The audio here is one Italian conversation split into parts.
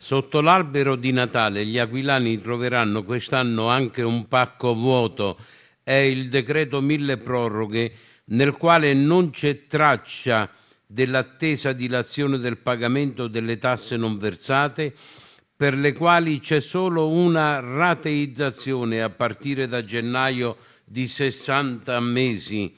Sotto l'albero di Natale gli aquilani troveranno quest'anno anche un pacco vuoto, è il decreto mille proroghe nel quale non c'è traccia dell'attesa dilazione del pagamento delle tasse non versate, per le quali c'è solo una rateizzazione a partire da gennaio di 60 mesi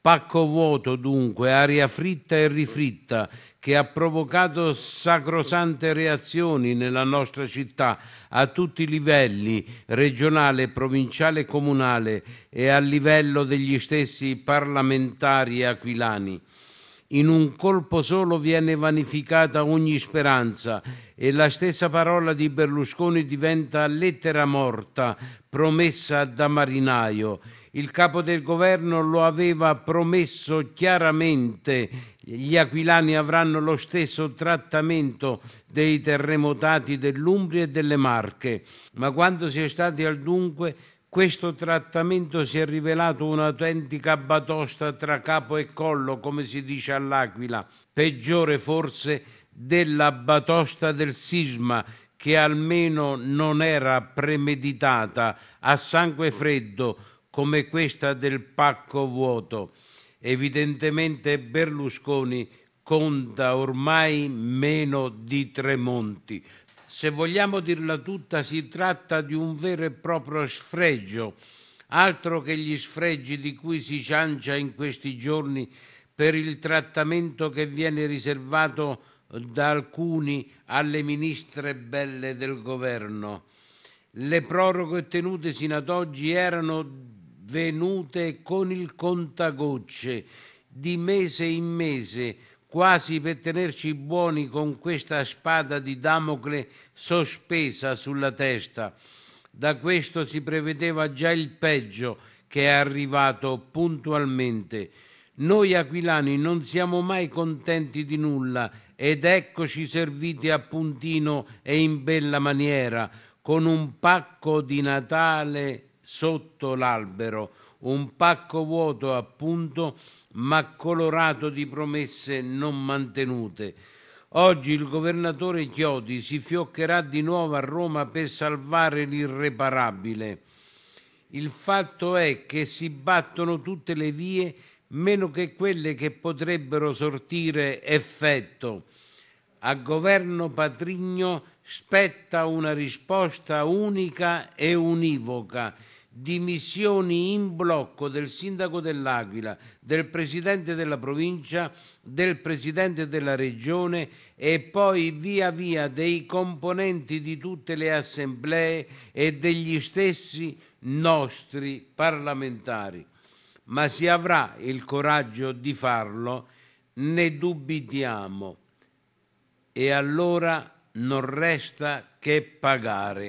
Pacco vuoto dunque, aria fritta e rifritta, che ha provocato sacrosante reazioni nella nostra città a tutti i livelli, regionale, provinciale e comunale e a livello degli stessi parlamentari aquilani. In un colpo solo viene vanificata ogni speranza e la stessa parola di Berlusconi diventa lettera morta, promessa da marinaio il capo del governo lo aveva promesso chiaramente, gli aquilani avranno lo stesso trattamento dei terremotati dell'Umbria e delle Marche, ma quando si è stati al dunque questo trattamento si è rivelato un'autentica batosta tra capo e collo, come si dice all'Aquila, peggiore forse della batosta del sisma che almeno non era premeditata a sangue freddo come questa del pacco vuoto. Evidentemente Berlusconi conta ormai meno di Tremonti. Se vogliamo dirla tutta, si tratta di un vero e proprio sfregio, altro che gli sfregi di cui si ciancia in questi giorni per il trattamento che viene riservato da alcuni alle ministre belle del governo. Le proroghe tenute sino ad oggi erano venute con il contagocce di mese in mese, quasi per tenerci buoni con questa spada di Damocle sospesa sulla testa. Da questo si prevedeva già il peggio che è arrivato puntualmente. Noi aquilani non siamo mai contenti di nulla ed eccoci serviti a puntino e in bella maniera, con un pacco di Natale sotto l'albero, un pacco vuoto appunto, ma colorato di promesse non mantenute. Oggi il governatore Chiodi si fioccherà di nuovo a Roma per salvare l'irreparabile. Il fatto è che si battono tutte le vie meno che quelle che potrebbero sortire effetto. A governo Patrigno spetta una risposta unica e univoca dimissioni in blocco del sindaco dell'Aquila, del presidente della provincia, del presidente della regione e poi via via dei componenti di tutte le assemblee e degli stessi nostri parlamentari. Ma si avrà il coraggio di farlo? Ne dubitiamo. E allora non resta che pagare.